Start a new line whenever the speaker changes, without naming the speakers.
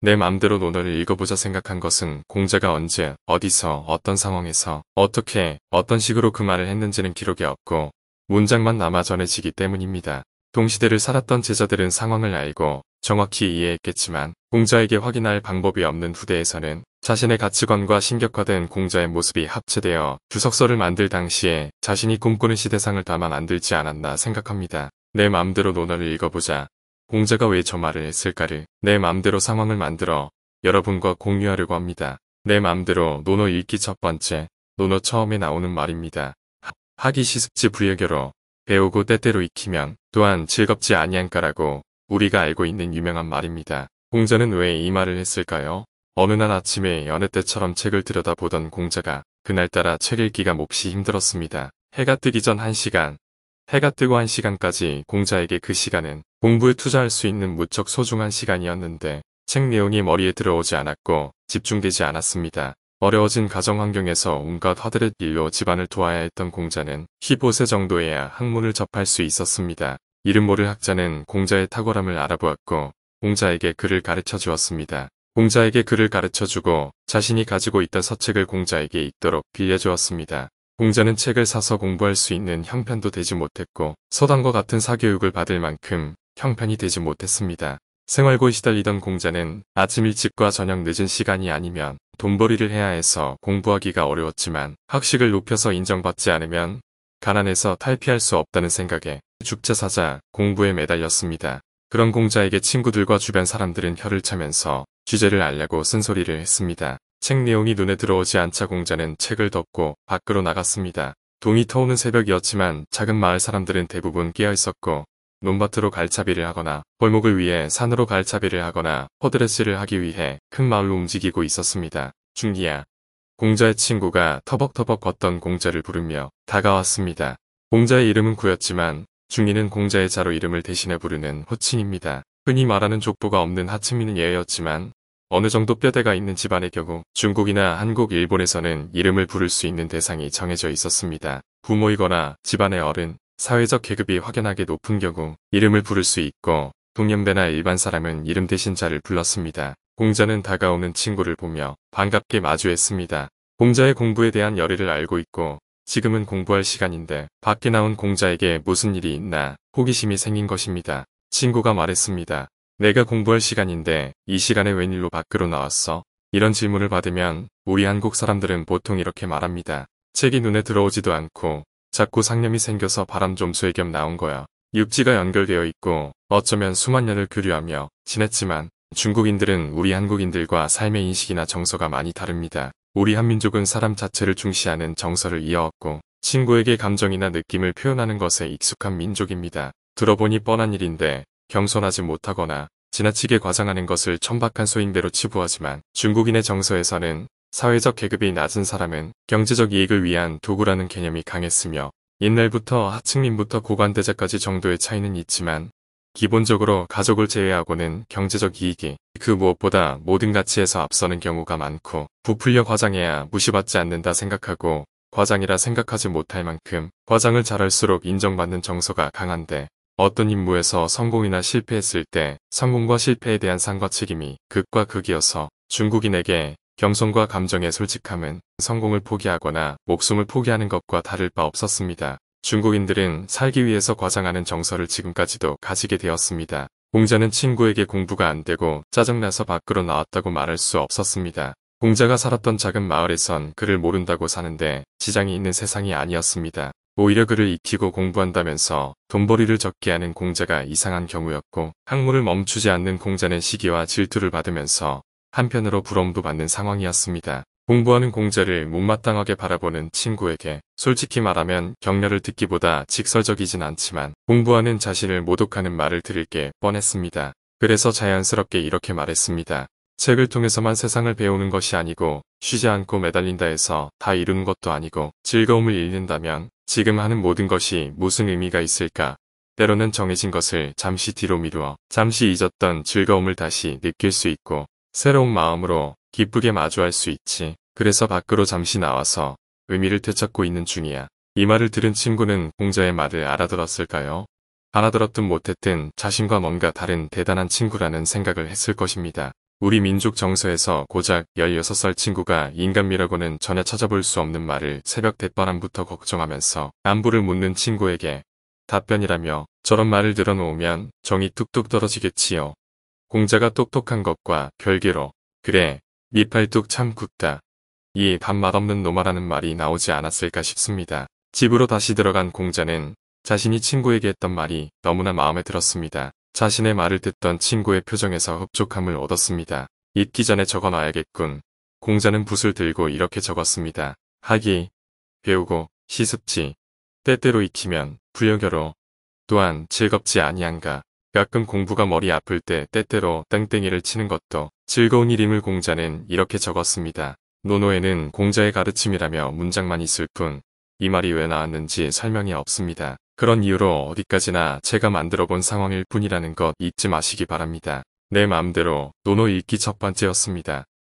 내 맘대로 논어를 읽어보자 생각한 것은 공자가 언제, 어디서, 어떤 상황에서, 어떻게, 어떤 식으로 그 말을 했는지는 기록이 없고 문장만 남아 전해지기 때문입니다. 동시대를 살았던 제자들은 상황을 알고 정확히 이해했겠지만 공자에게 확인할 방법이 없는 후대에서는 자신의 가치관과 신격화된 공자의 모습이 합체되어 주석서를 만들 당시에 자신이 꿈꾸는 시대상을 담아 만들지 않았나 생각합니다. 내 마음대로 논어를 읽어보자. 공자가 왜 저 말을 했을까를 내 맘대로 상황을 만들어 여러분과 공유하려고 합니다. 내 맘대로 논어 읽기 첫 번째, 논어 처음에 나오는 말입니다. 하기 시습지 부여겨로 배우고 때때로 익히면 또한 즐겁지 아니한가라고 우리가 알고 있는 유명한 말입니다. 공자는 왜 이 말을 했을까요? 어느 날 아침에 여느 때처럼 책을 들여다보던 공자가 그날따라 책 읽기가 몹시 힘들었습니다. 해가 뜨기 전 1시간, 해가 뜨고 한 시간까지 공자에게 그 시간은 공부에 투자할 수 있는 무척 소중한 시간이었는데 책 내용이 머리에 들어오지 않았고 집중되지 않았습니다. 어려워진 가정 환경에서 온갖 허드렛 일로 집안을 도와야 했던 공자는 15세 정도에야 학문을 접할 수 있었습니다. 이름 모를 학자는 공자의 탁월함을 알아보았고 공자에게 글을 가르쳐 주었습니다. 공자에게 글을 가르쳐 주고 자신이 가지고 있던 서책을 공자에게 읽도록 빌려주었습니다. 공자는 책을 사서 공부할 수 있는 형편도 되지 못했고 서당과 같은 사교육을 받을 만큼 형편이 되지 못했습니다. 생활고에 시달리던 공자는 아침 일찍과 저녁 늦은 시간이 아니면 돈벌이를 해야 해서 공부하기가 어려웠지만 학식을 높여서 인정받지 않으면 가난해서 탈피할 수 없다는 생각에 죽자사자 공부에 매달렸습니다. 그런 공자에게 친구들과 주변 사람들은 혀를 차면서 주제를 알려고 쓴소리를 했습니다. 책 내용이 눈에 들어오지 않자 공자는 책을 덮고 밖으로 나갔습니다. 동이 터오는 새벽이었지만 작은 마을 사람들은 대부분 깨어 있었고 논밭으로 갈차비를 하거나 벌목을 위해 산으로 갈차비를 하거나 퍼드레스를 하기 위해 큰 마을로 움직이고 있었습니다. 중기야. 공자의 친구가 터벅터벅 걷던 공자를 부르며 다가왔습니다. 공자의 이름은 구였지만 중이는 공자의 자로 이름을 대신해 부르는 호칭입니다. 흔히 말하는 족보가 없는 하층민은 예외였지만 어느 정도 뼈대가 있는 집안의 경우 중국이나 한국, 일본에서는 이름을 부를 수 있는 대상이 정해져 있었습니다. 부모이거나 집안의 어른, 사회적 계급이 확연하게 높은 경우 이름을 부를 수 있고 동년배나 일반 사람은 이름 대신 자를 불렀습니다. 공자는 다가오는 친구를 보며 반갑게 마주했습니다. 공자의 공부에 대한 열의를 알고 있고 지금은 공부할 시간인데 밖에 나온 공자에게 무슨 일이 있나 호기심이 생긴 것입니다. 친구가 말했습니다. 내가 공부할 시간인데 이 시간에 웬일로 밖으로 나왔어? 이런 질문을 받으면 우리 한국 사람들은 보통 이렇게 말합니다. 책이 눈에 들어오지도 않고 자꾸 상념이 생겨서 바람 좀 쐬 겸 나온 거야. 육지가 연결되어 있고 어쩌면 수만 년을 교류하며 지냈지만 중국인들은 우리 한국인들과 삶의 인식이나 정서가 많이 다릅니다. 우리 한민족은 사람 자체를 중시하는 정서를 이어왔고 친구에게 감정이나 느낌을 표현하는 것에 익숙한 민족입니다. 들어보니 뻔한 일인데 겸손하지 못하거나 지나치게 과장하는 것을 천박한 소인대로 치부하지만 중국인의 정서에서는 사회적 계급이 낮은 사람은 경제적 이익을 위한 도구라는 개념이 강했으며 옛날부터 하층민부터 고관대자까지 정도의 차이는 있지만 기본적으로 가족을 제외하고는 경제적 이익이 그 무엇보다 모든 가치에서 앞서는 경우가 많고 부풀려 과장해야 무시받지 않는다 생각하고 과장이라 생각하지 못할 만큼 과장을 잘할수록 인정받는 정서가 강한데 어떤 임무에서 성공이나 실패했을 때 성공과 실패에 대한 상과 책임이 극과 극이어서 중국인에게 겸손과 감정의 솔직함은 성공을 포기하거나 목숨을 포기하는 것과 다를 바 없었습니다. 중국인들은 살기 위해서 과장하는 정서를 지금까지도 가지게 되었습니다. 공자는 친구에게 공부가 안 되고 짜증나서 밖으로 나왔다고 말할 수 없었습니다. 공자가 살았던 작은 마을에선 그를 모른다고 사는데 지장이 있는 세상이 아니었습니다. 오히려 그를 익히고 공부한다면서 돈벌이를 적게 하는 공자가 이상한 경우였고 학문을 멈추지 않는 공자는 시기와 질투를 받으면서 한편으로 부러움도 받는 상황이었습니다. 공부하는 공자를 못마땅하게 바라보는 친구에게 솔직히 말하면 격려를 듣기보다 직설적이진 않지만 공부하는 자신을 모독하는 말을 들을 게 뻔했습니다. 그래서 자연스럽게 이렇게 말했습니다. 책을 통해서만 세상을 배우는 것이 아니고 쉬지 않고 매달린다 해서 다 이루는 것도 아니고 즐거움을 잃는다면 지금 하는 모든 것이 무슨 의미가 있을까? 때로는 정해진 것을 잠시 뒤로 미루어 잠시 잊었던 즐거움을 다시 느낄 수 있고 새로운 마음으로 기쁘게 마주할 수 있지. 그래서 밖으로 잠시 나와서 의미를 되찾고 있는 중이야. 이 말을 들은 친구는 공자의 말을 알아들었을까요? 알아들었든 못했든 자신과 뭔가 다른 대단한 친구라는 생각을 했을 것입니다. 우리 민족 정서에서 고작 16살 친구가 인간미라고는 전혀 찾아볼 수 없는 말을 새벽 대바람부터 걱정하면서 안부를 묻는 친구에게 답변이라며 저런 말을 들어놓으면 정이 뚝뚝 떨어지겠지요. 공자가 똑똑한 것과 별개로 그래 미팔뚝 참 굳다. 이 밥맛 없는 노마라는 말이 나오지 않았을까 싶습니다. 집으로 다시 들어간 공자는 자신이 친구에게 했던 말이 너무나 마음에 들었습니다. 자신의 말을 듣던 친구의 표정에서 흡족함을 얻었습니다. 잊기 전에 적어놔야겠군. 공자는 붓을 들고 이렇게 적었습니다. 하기, 배우고, 시습지, 때때로 익히면 부여겨로 또한 즐겁지 아니한가. 가끔 공부가 머리 아플 때 때때로 땡땡이를 치는 것도 즐거운 일임을 공자는 이렇게 적었습니다. 노노에는 공자의 가르침이라며 문장만 있을 뿐 이 말이 왜 나왔는지 설명이 없습니다. 그런 이유로 어디까지나 제가 만들어 본 상황일 뿐이라는 것 잊지 마시기 바랍니다. 내 마음대로 노노 읽기 첫 번째였습니다.